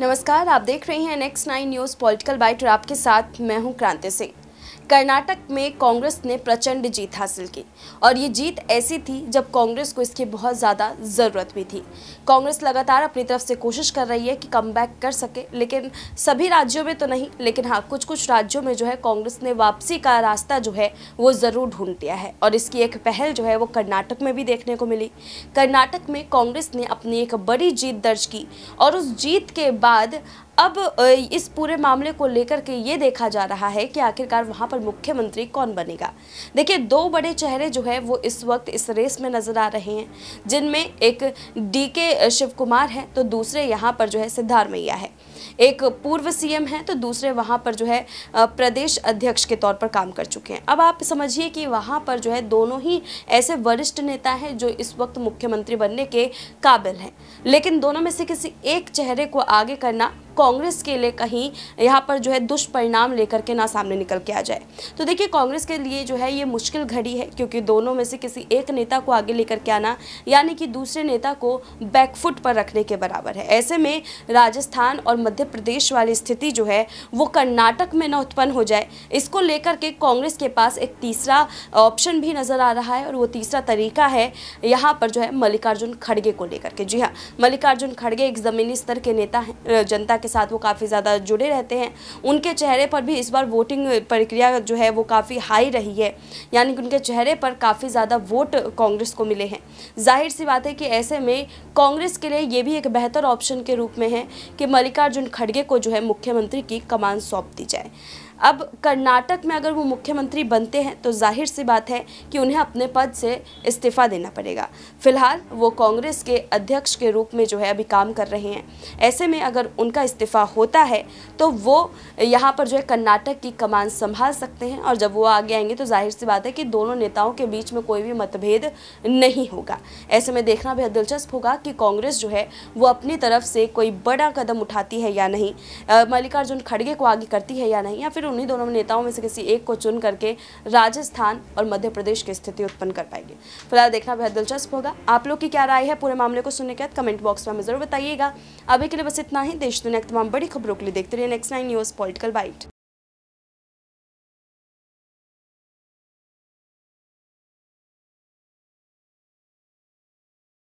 नमस्कार आप देख रहे हैं next nine news political bite और आपके साथ मैं हूं क्रांति सिंह कर्नाटक में कांग्रेस ने प्रचंड जीत हासिल की और ये जीत ऐसी थी जब कांग्रेस को इसकी बहुत ज़्यादा ज़रूरत भी थी कांग्रेस लगातार अपनी तरफ से कोशिश कर रही है कि कम कर सके लेकिन सभी राज्यों में तो नहीं लेकिन हाँ कुछ कुछ राज्यों में जो है कांग्रेस ने वापसी का रास्ता जो है वो ज़रूर ढूंढ लिया है और इसकी एक पहल जो है वो कर्नाटक में भी देखने को मिली कर्नाटक में कांग्रेस ने अपनी एक बड़ी जीत दर्ज की और उस जीत के बाद अब इस पूरे मामले को लेकर के ये देखा जा रहा है कि आखिरकार वहाँ पर मुख्यमंत्री कौन बनेगा देखिए दो बड़े चेहरे जो है वो इस वक्त इस रेस में नजर आ रहे हैं जिनमें एक डी के शिव कुमार हैं तो दूसरे यहाँ पर जो है सिद्धारमैया मैया है एक पूर्व सीएम हैं तो दूसरे वहाँ पर जो है प्रदेश अध्यक्ष के तौर पर काम कर चुके हैं अब आप समझिए कि वहाँ पर जो है दोनों ही ऐसे वरिष्ठ नेता हैं जो इस वक्त मुख्यमंत्री बनने के काबिल हैं लेकिन दोनों में से किसी एक चेहरे को आगे करना कांग्रेस के लिए कहीं यहाँ पर जो है दुष्परिणाम लेकर के ना सामने निकल के आ जाए तो देखिए कांग्रेस के लिए जो है ये मुश्किल घड़ी है क्योंकि दोनों में से किसी एक नेता को आगे लेकर के आना यानी कि दूसरे नेता को बैकफुट पर रखने के बराबर है ऐसे में राजस्थान और मध्य प्रदेश वाली स्थिति जो है वो कर्नाटक में ना उत्पन्न हो जाए इसको लेकर के कांग्रेस के पास एक तीसरा ऑप्शन भी नज़र आ रहा है और वो तीसरा तरीका है यहाँ पर जो है मल्लिकार्जुन खड़गे को लेकर के जी हाँ मल्लिकार्जुन खड़गे एक ज़मीनी स्तर के नेता हैं जनता के के साथ वो काफ़ी ज़्यादा जुड़े रहते हैं उनके चेहरे पर भी इस बार वोटिंग प्रक्रिया जो है वो काफ़ी हाई रही है यानी कि उनके चेहरे पर काफ़ी ज़्यादा वोट कांग्रेस को मिले हैं जाहिर सी बात है कि ऐसे में कांग्रेस के लिए ये भी एक बेहतर ऑप्शन के रूप में है कि मल्लिकार्जुन खड़गे को जो है मुख्यमंत्री की कमान सौंप दी जाए अब कर्नाटक में अगर वो मुख्यमंत्री बनते हैं तो जाहिर सी बात है कि उन्हें अपने पद से इस्तीफा देना पड़ेगा फिलहाल वो कांग्रेस के अध्यक्ष के रूप में जो है अभी काम कर रहे हैं ऐसे में अगर उनका इस्तीफ़ा होता है तो वो यहाँ पर जो है कर्नाटक की कमान संभाल सकते हैं और जब वो आगे आएंगे तो जाहिर सी बात है कि दोनों नेताओं के बीच में कोई भी मतभेद नहीं होगा ऐसे में देखना बेहद दिलचस्प होगा कि कांग्रेस जो है वो अपनी तरफ से कोई बड़ा कदम उठाती है या नहीं मल्लिकार्जुन खड़गे को आगे करती है या नहीं या फिर उन्हीं दोनों नेताओं में से किसी एक को चुन करके राजस्थान और मध्य प्रदेश की स्थिति उत्पन्न कर पाएंगे फिलहाल देखना बेहद दिलचस्प होगा आप लोग की क्या राय है पूरे मामले को सुनने के बाद कमेंट बॉक्स में हमें जरूर बताइएगा अभी के लिए बस इतना ही देश दुनिया तमाम बड़ी खबरों के लिए देखते रहिए next nine news political bite